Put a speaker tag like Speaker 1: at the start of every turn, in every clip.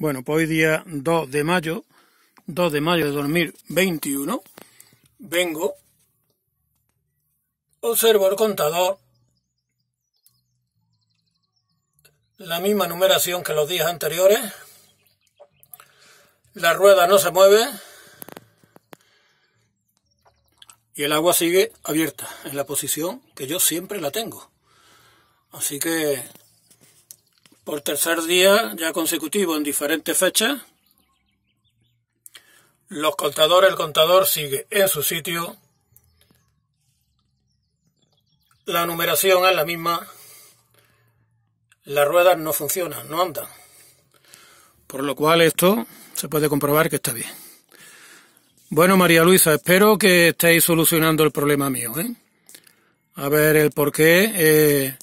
Speaker 1: Bueno, pues hoy día 2 de mayo, 2 de mayo de 2021, vengo, observo el contador, la misma numeración que los días anteriores, la rueda no se mueve y el agua sigue abierta en la posición que yo siempre la tengo. Así que por tercer día ya consecutivo en diferentes fechas. Los contadores, el contador sigue en su sitio. La numeración es la misma. Las ruedas no funcionan, no andan. Por lo cual esto se puede comprobar que está bien. Bueno, María Luisa, espero que estéis solucionando el problema mío. ¿eh? A ver el por qué. Eh,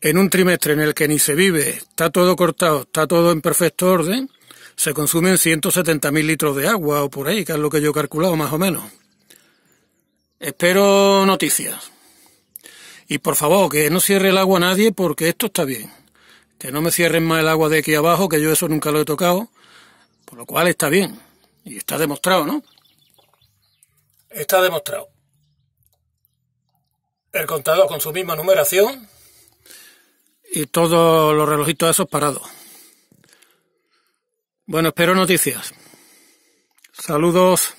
Speaker 1: en un trimestre en el que ni se vive, está todo cortado, está todo en perfecto orden, se consumen 170.000 litros de agua o por ahí, que es lo que yo he calculado más o menos. Espero noticias. Y por favor, que no cierre el agua a nadie porque esto está bien. Que no me cierren más el agua de aquí abajo, que yo eso nunca lo he tocado. Por lo cual está bien. Y está demostrado, ¿no? Está demostrado. El contador con su misma numeración y todos los relojitos esos parados. Bueno, espero noticias. Saludos.